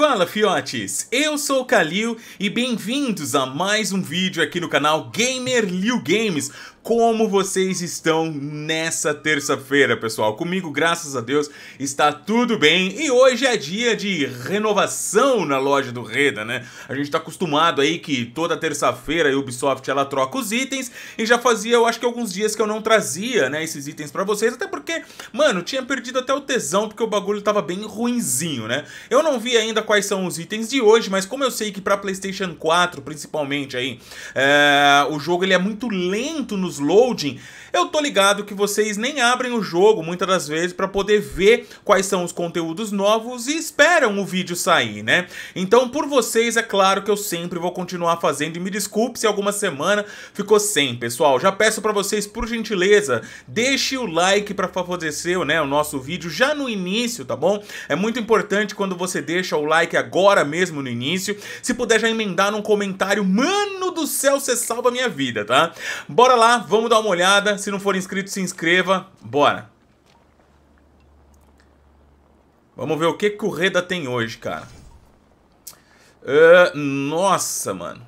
Fala fiotes, eu sou o Kalil e bem-vindos a mais um vídeo aqui no canal Gamer Liu Games como vocês estão nessa terça-feira, pessoal? Comigo, graças a Deus, está tudo bem e hoje é dia de renovação na loja do Reda, né? A gente está acostumado aí que toda terça-feira a Ubisoft ela troca os itens e já fazia, eu acho que alguns dias que eu não trazia, né, esses itens para vocês, até porque, mano, tinha perdido até o tesão porque o bagulho tava bem ruinzinho, né? Eu não vi ainda quais são os itens de hoje, mas como eu sei que para PlayStation 4, principalmente aí, é... o jogo ele é muito lento no loading, eu tô ligado que vocês nem abrem o jogo muitas das vezes para poder ver quais são os conteúdos novos e esperam o vídeo sair, né? Então, por vocês, é claro que eu sempre vou continuar fazendo e me desculpe se alguma semana ficou sem, pessoal. Já peço para vocês, por gentileza, deixe o like para favorecer né, o nosso vídeo já no início, tá bom? É muito importante quando você deixa o like agora mesmo no início. Se puder já emendar num comentário, mano do céu, você salva a minha vida, tá? Bora lá, vamos dar uma olhada. Se não for inscrito, se inscreva. Bora. Vamos ver o que, que o Reda tem hoje, cara. Uh, nossa, mano.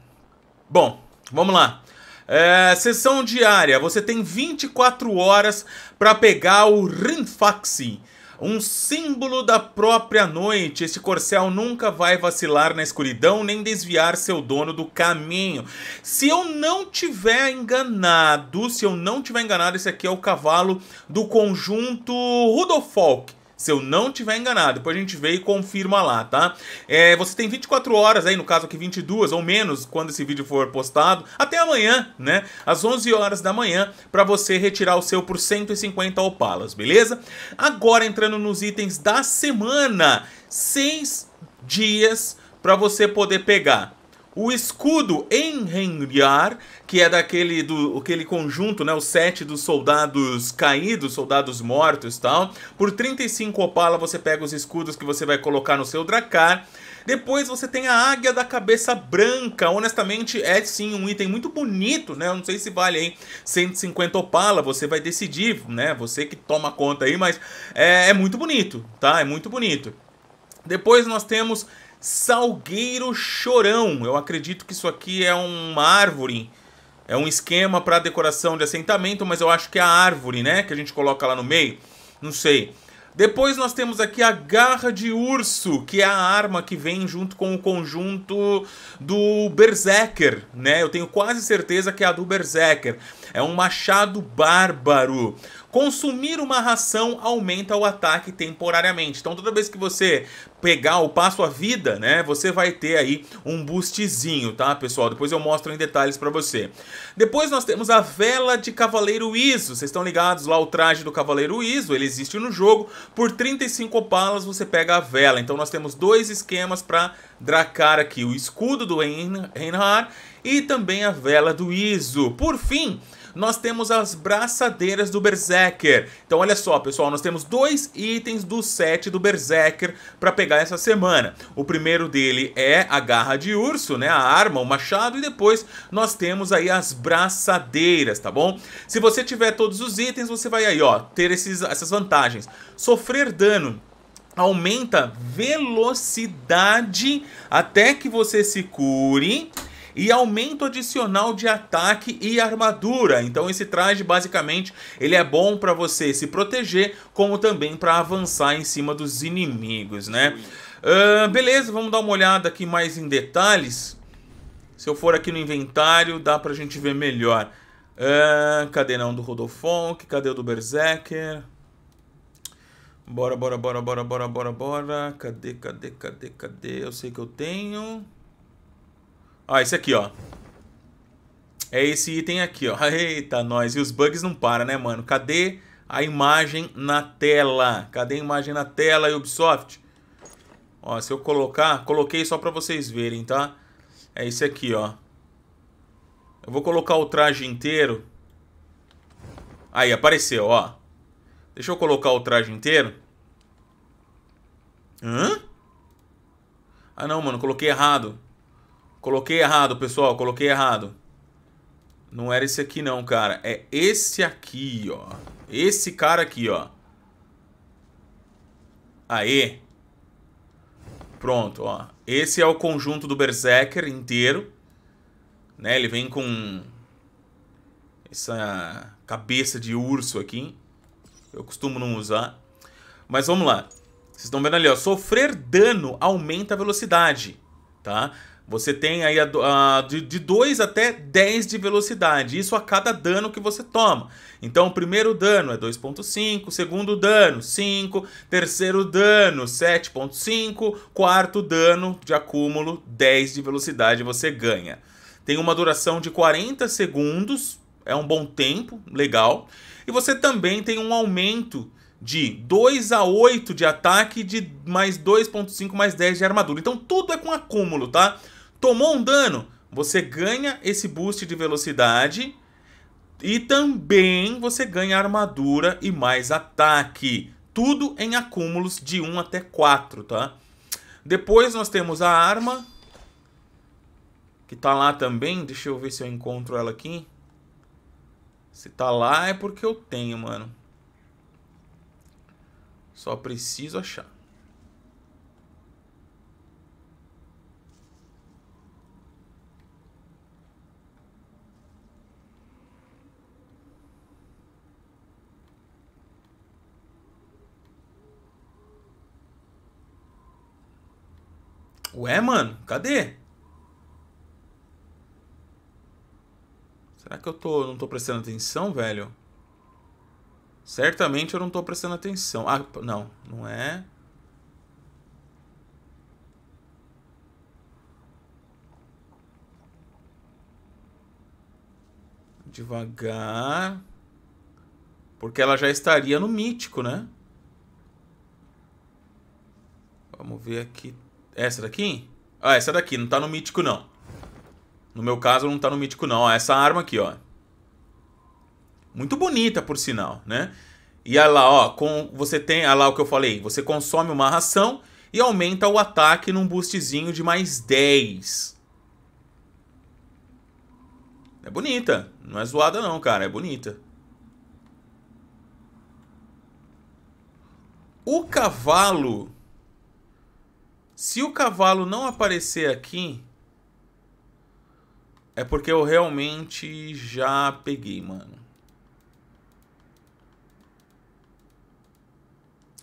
Bom, vamos lá. É, sessão diária, você tem 24 horas para pegar o Rinfaxi um símbolo da própria noite. esse corcel nunca vai vacilar na escuridão nem desviar seu dono do caminho. Se eu não tiver enganado, se eu não tiver enganado, esse aqui é o cavalo do conjunto Rudolfolk se eu não tiver enganado. Depois a gente vê e confirma lá, tá? É, você tem 24 horas aí, no caso aqui 22 ou menos, quando esse vídeo for postado, até amanhã, né? Às 11 horas da manhã, para você retirar o seu por 150 opalas, beleza? Agora entrando nos itens da semana, 6 dias para você poder pegar o escudo enrenhar, que é daquele do aquele conjunto, né, os sete dos soldados caídos, soldados mortos, tal. Por 35 opala você pega os escudos que você vai colocar no seu dracar. Depois você tem a águia da cabeça branca. Honestamente, é sim um item muito bonito, né? Eu não sei se vale aí 150 opala, você vai decidir, né? Você que toma conta aí, mas é, é muito bonito, tá? É muito bonito. Depois nós temos Salgueiro Chorão. Eu acredito que isso aqui é uma árvore. É um esquema para decoração de assentamento, mas eu acho que é a árvore, né? Que a gente coloca lá no meio. Não sei. Depois nós temos aqui a Garra de Urso, que é a arma que vem junto com o conjunto do Berserker, né? Eu tenho quase certeza que é a do Berserker é um machado bárbaro. Consumir uma ração aumenta o ataque temporariamente. Então toda vez que você pegar o passo a vida, né, você vai ter aí um boostzinho, tá, pessoal? Depois eu mostro em detalhes para você. Depois nós temos a vela de Cavaleiro Iso. Vocês estão ligados lá o traje do Cavaleiro Iso, ele existe no jogo. Por 35 opalas você pega a vela. Então nós temos dois esquemas para dracar aqui, o escudo do Reinhard e também a vela do Iso. Por fim, nós temos as braçadeiras do Berserker. Então olha só, pessoal, nós temos dois itens do set do Berserker para pegar essa semana. O primeiro dele é a garra de urso, né, a arma, o machado, e depois nós temos aí as braçadeiras, tá bom? Se você tiver todos os itens, você vai aí, ó, ter esses, essas vantagens. Sofrer dano aumenta velocidade até que você se cure e aumento adicional de ataque e armadura. Então esse traje basicamente ele é bom para você se proteger, como também para avançar em cima dos inimigos, né? Uh, beleza, vamos dar uma olhada aqui mais em detalhes. Se eu for aqui no inventário, dá pra gente ver melhor. Uh, cadê não do Rodolfonk? Cadê o do Berserker? Bora, bora, bora, bora, bora, bora, bora. Cadê, cadê, cadê, cadê? Eu sei que eu tenho. Ó, esse aqui, ó. É esse item aqui, ó. Eita, nós. E os bugs não param, né, mano? Cadê a imagem na tela? Cadê a imagem na tela, Ubisoft? Ó, se eu colocar... Coloquei só pra vocês verem, tá? É esse aqui, ó. Eu vou colocar o traje inteiro. Aí, apareceu, ó. Deixa eu colocar o traje inteiro. Hã? Ah, não, mano. Coloquei errado. Coloquei errado, pessoal. Coloquei errado. Não era esse aqui não, cara. É esse aqui, ó. Esse cara aqui, ó. Aê. Pronto, ó. Esse é o conjunto do Berserker inteiro. Né? Ele vem com essa cabeça de urso aqui. Eu costumo não usar. Mas vamos lá. Vocês estão vendo ali, ó. Sofrer dano aumenta a velocidade, tá? Você tem aí a, a, de, de 2 até 10 de velocidade, isso a cada dano que você toma. Então, o primeiro dano é 2.5, segundo dano 5, terceiro dano 7.5, quarto dano de acúmulo 10 de velocidade você ganha. Tem uma duração de 40 segundos, é um bom tempo, legal. E você também tem um aumento de 2 a 8 de ataque, de mais 2.5 mais 10 de armadura. Então tudo é com acúmulo, tá? Tomou um dano, você ganha esse boost de velocidade e também você ganha armadura e mais ataque. Tudo em acúmulos de 1 até 4, tá? Depois nós temos a arma, que tá lá também. Deixa eu ver se eu encontro ela aqui. Se tá lá é porque eu tenho, mano. Só preciso achar. Ué, mano, cadê? Será que eu tô, não tô prestando atenção, velho? Certamente eu não estou prestando atenção. Ah, não, não é. Devagar. Porque ela já estaria no mítico, né? Vamos ver aqui. É essa daqui? Ah, essa daqui. Não tá no mítico, não. No meu caso, não tá no mítico, não. Essa arma aqui, ó. Muito bonita, por sinal, né? E olha lá, ó, com, você tem, olha lá o que eu falei, você consome uma ração e aumenta o ataque num boostzinho de mais 10. É bonita, não é zoada não, cara, é bonita. O cavalo... Se o cavalo não aparecer aqui, é porque eu realmente já peguei, mano.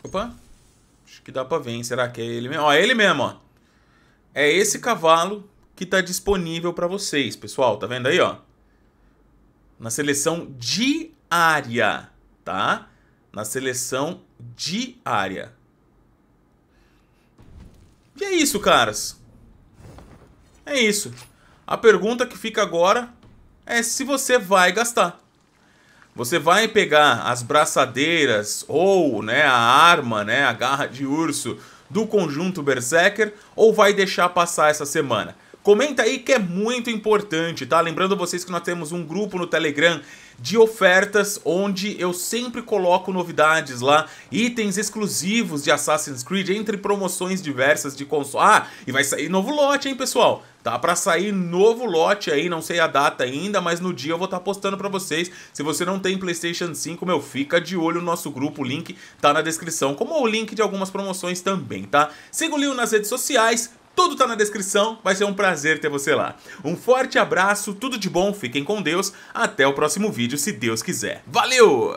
Opa. Acho que dá pra ver, hein? Será que é ele mesmo? Ó, é ele mesmo, ó. É esse cavalo que tá disponível para vocês, pessoal. Tá vendo aí, ó? Na seleção diária, tá? Na seleção diária. E é isso, caras. É isso. A pergunta que fica agora é se você vai gastar. Você vai pegar as braçadeiras ou né, a arma, né, a garra de urso do conjunto Berserker ou vai deixar passar essa semana? Comenta aí que é muito importante, tá? Lembrando vocês que nós temos um grupo no Telegram de ofertas onde eu sempre coloco novidades lá, itens exclusivos de Assassin's Creed entre promoções diversas de console. Ah, e vai sair novo lote, hein, pessoal? Tá para sair novo lote aí, não sei a data ainda, mas no dia eu vou estar tá postando para vocês. Se você não tem PlayStation 5, meu, fica de olho no nosso grupo, o link tá na descrição, como o link de algumas promoções também, tá? Siga o Leo nas redes sociais, tudo tá na descrição, vai ser um prazer ter você lá. Um forte abraço, tudo de bom, fiquem com Deus, até o próximo vídeo, se Deus quiser. Valeu!